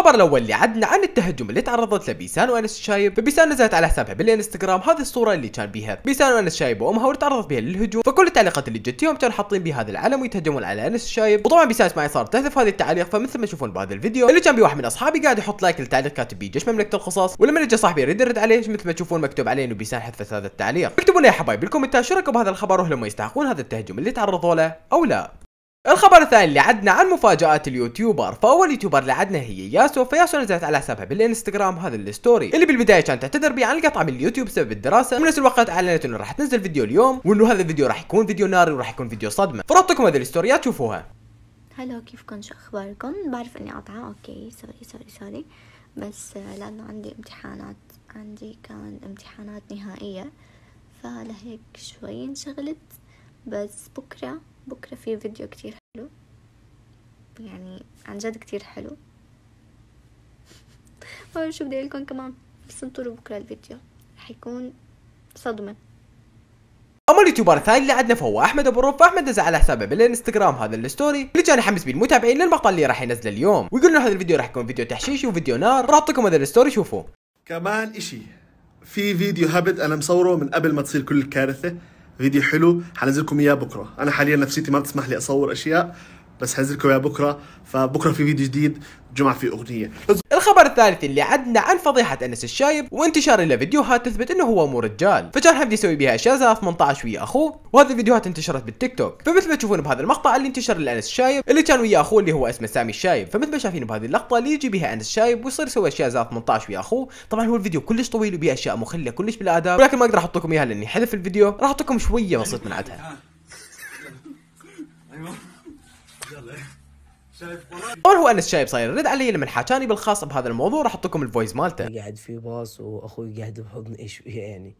الخبر الاول اللي عدنا عن التهجم اللي تعرضت له بيسان وانس الشايب، فبيسان نزلت على حسابها بالانستغرام هذه الصوره اللي كان بيها بيسان وانس الشايب وامها وتعرضت بها للهجوم، فكل التعليقات اللي جت يوم كانوا حاطين بهذا العلم ويتهجمون على انس الشايب، وطبعا بيسان اسماعيل صارت تهذف هذه التعليق فمثل ما تشوفون بهذا الفيديو اللي كان بواحد من اصحابي قاعد يحط لايك للتعليق كاتب بيه جيش مملكه القصص ولما اجى صاحبي يريد يرد عليه مثل ما تشوفون مكتوب عليه انه بيسان حذفت هذا التعليق، اكتبوا لنا يا حبايب بالكومنتات رايكم بهذا الخبر وهل هم يستحقون هذا التهجم اللي تعرضوا له او لا. الخبر الثاني اللي عدنا عن مفاجآت اليوتيوبر، فأول يوتيوبر اللي عدنا هي ياسو، فياسو نزلت على حسابها بالانستغرام هذا الستوري اللي بالبداية كانت تعتذر بيه عن القطع من اليوتيوب بسبب الدراسة، نفس الوقت أعلنت إنه راح تنزل فيديو اليوم، وإنه هذا الفيديو راح يكون فيديو ناري وراح يكون فيديو صدمة، فربطكم هذه الستوريات شوفوها. هلا كيفكم شو أخباركم؟ بعرف إني قاطعة، أوكي سوري سوري سوري، بس آه، لأنه عندي امتحانات، عندي كان امتحانات نهائية، فلهيك شوي انشغلت، بس بكرة بكرة في فيديو كتير حلو يعني عن جد كتير حلو شو بدي لكم كمان بس انطروا بكرة الفيديو حيكون صدمة اما اليوتيوبر الثاني اللي عندنا فهو احمد ابو روف فاحمد نزل على حسابه بالانستغرام هذا الستوري اللي كان يحمس بيه المتابعين للمقطع اللي راح ينزله اليوم ويقول انه هذا الفيديو راح يكون فيديو تحشيش وفيديو نار راح اعطيكم هذا الستوري شوفوه كمان اشي في فيديو هبد انا مصوره من قبل ما تصير كل الكارثه فيديو حلو حنزلكم اياه بكره انا حاليا نفسيتي ما بتسمح لي اصور اشياء بس حنزلكم اياه بكره فبكره في فيديو جديد الجمعه في اغنيه الخبر الثالث اللي عدنا عن فضيحه انس الشايب وانتشار له فيديوهات تثبت انه هو مو رجال فكان حمدي يسوي بها اشياء زي 18 ويا اخوه وهذه الفيديوهات انتشرت بالتيك توك فمثل ما تشوفون بهذا المقطع اللي انتشر لانس الشايب اللي كان ويا اخوه اللي هو اسمه سامي الشايب فمثل ما شايفين بهذه اللقطه اللي يجي بها انس الشايب ويصير يسوي اشياء زي 18 ويا اخوه طبعا هو الفيديو كلش طويل وبيه اشياء مخله كلش بالاداب ولكن ما اقدر احط لكم اياها لاني حذف الفيديو راح احط لكم شويه بسيط من عدها قول هو انس شايب صاير رد علي لما حكاني بالخاص بهذا الموضوع راح احط لكم الفويس مالته قاعد في باص واخوي قاعد بحضن ايش يعني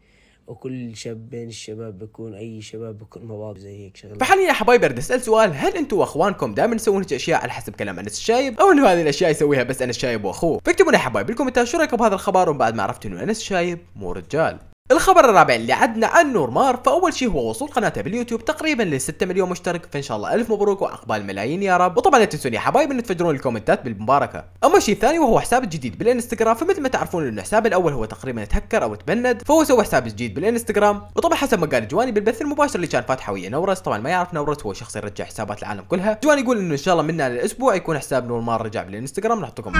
وكل شاب بين الشباب بكون اي شباب بكون مواقف زي هيك شغله فحاليا يا حبايبي بدي اسال سؤال هل انتم واخوانكم دائما تسوون هيك اشياء على حسب كلام انس الشايب او انه هذه الاشياء يسويها بس انس الشايب واخوه فاكتبوا لنا يا حبايبي بالكومنتات شو رايكم بهذا الخبر ومن بعد ما عرفتوا انه انس الشايب مو رجال الخبر الرابع اللي عدنا عن نورمار فاول شيء هو وصول قناته باليوتيوب تقريبا ل 6 مليون مشترك فان شاء الله الف مبروك واقبال ملايين يا رب وطبعا لا تنسون يا حبايب ان تفجرون الكومنتات بالمباركه اما الشيء الثاني وهو حساب جديد بالانستغرام فمثل ما تعرفون ان الحساب الاول هو تقريبا تهكر او تبند فهو سوى حساب جديد بالانستغرام وطبعا حسب ما قال جواني بالبث المباشر اللي كان فاتحه ويا نورس طبعا ما يعرف نورس هو شخص يرجع حسابات العالم كلها جواني يقول انه ان شاء الله من الاسبوع يكون حساب نورمار رجع بالانستغرام نحط لكم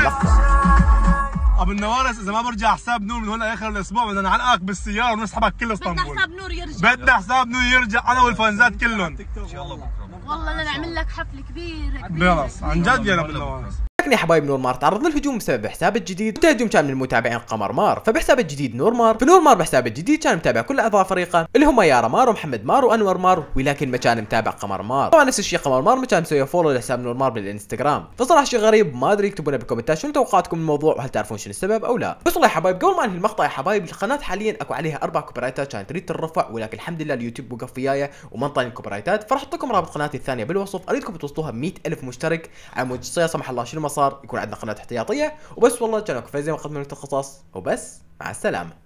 ابو النوارس اذا ما برجع حساب نور من هلا اخر الاسبوع بدنا نعلقك بالسياره ونسحبك كل اسطنبول بدنا حساب نور يرجع بدنا حساب نور يرجع انا والفانزات كلهم ان شاء الله بكره والله لنعمل لك حفله كبيره كبيره عن جد يا ابو النوارس لكن يا حبايب نور مار تعرض للهجوم بسبب حسابه الجديد وتهجم كان من المتابعين قمر مار فبحسابه الجديد نور مار فنور مار بحسابه الجديد كان متابع كل اعضاء فريقه اللي هم يارا مار ومحمد مار وانور مار ولكن ما كان متابع قمر مار طبعا نفس الشيء قمر مار ما كان مسوي فولو لحساب نور مار بالانستغرام فصراحه شيء غريب ما ادري اكتبونا لنا بالكومنتات شنو توقعاتكم من الموضوع وهل تعرفون شنو السبب او لا بس والله يا حبايب قبل ما انهي المقطع يا حبايب القناه حاليا اكو عليها اربع كوبرايتات كانت تريد ترفع ولكن الحمد لله اليوتيوب وقف وياي وما انطاني الكوبرايتات فراح احط لكم رابط قناتي الثانيه بالوصف اريدكم توصلوها 100000 مشترك على مود سمح الله شنو صار يكون عندنا قناه احتياطيه وبس والله كان فايزين فيزياء من القصص وبس مع السلامه